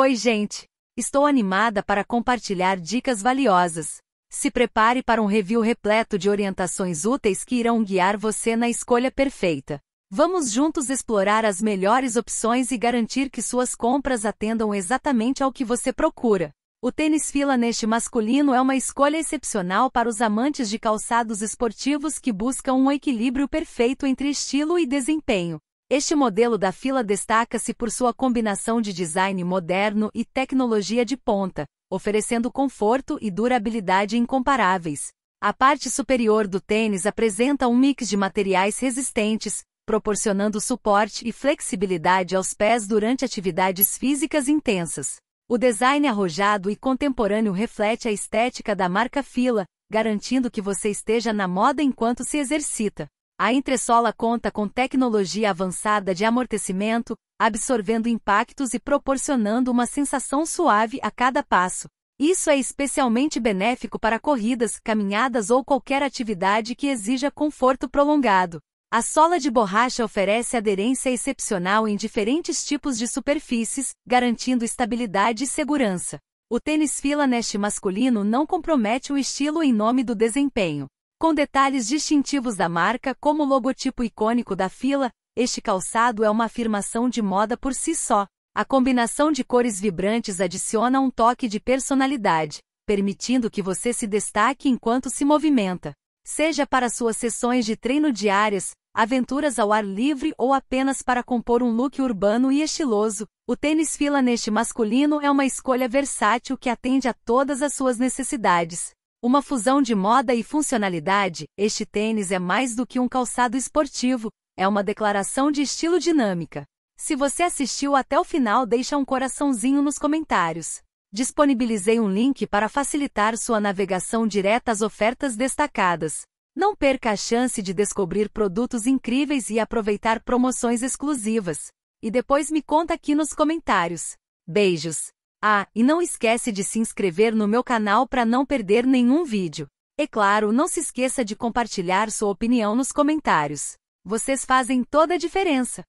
Oi, gente! Estou animada para compartilhar dicas valiosas. Se prepare para um review repleto de orientações úteis que irão guiar você na escolha perfeita. Vamos juntos explorar as melhores opções e garantir que suas compras atendam exatamente ao que você procura. O tênis fila neste masculino é uma escolha excepcional para os amantes de calçados esportivos que buscam um equilíbrio perfeito entre estilo e desempenho. Este modelo da fila destaca-se por sua combinação de design moderno e tecnologia de ponta, oferecendo conforto e durabilidade incomparáveis. A parte superior do tênis apresenta um mix de materiais resistentes, proporcionando suporte e flexibilidade aos pés durante atividades físicas intensas. O design arrojado e contemporâneo reflete a estética da marca Fila, garantindo que você esteja na moda enquanto se exercita. A entressola conta com tecnologia avançada de amortecimento, absorvendo impactos e proporcionando uma sensação suave a cada passo. Isso é especialmente benéfico para corridas, caminhadas ou qualquer atividade que exija conforto prolongado. A sola de borracha oferece aderência excepcional em diferentes tipos de superfícies, garantindo estabilidade e segurança. O tênis fila neste masculino não compromete o estilo em nome do desempenho. Com detalhes distintivos da marca como o logotipo icônico da fila, este calçado é uma afirmação de moda por si só. A combinação de cores vibrantes adiciona um toque de personalidade, permitindo que você se destaque enquanto se movimenta. Seja para suas sessões de treino diárias, aventuras ao ar livre ou apenas para compor um look urbano e estiloso, o tênis fila neste masculino é uma escolha versátil que atende a todas as suas necessidades. Uma fusão de moda e funcionalidade, este tênis é mais do que um calçado esportivo, é uma declaração de estilo dinâmica. Se você assistiu até o final, deixa um coraçãozinho nos comentários. Disponibilizei um link para facilitar sua navegação direta às ofertas destacadas. Não perca a chance de descobrir produtos incríveis e aproveitar promoções exclusivas. E depois me conta aqui nos comentários. Beijos! Ah, e não esquece de se inscrever no meu canal para não perder nenhum vídeo. E é claro, não se esqueça de compartilhar sua opinião nos comentários. Vocês fazem toda a diferença.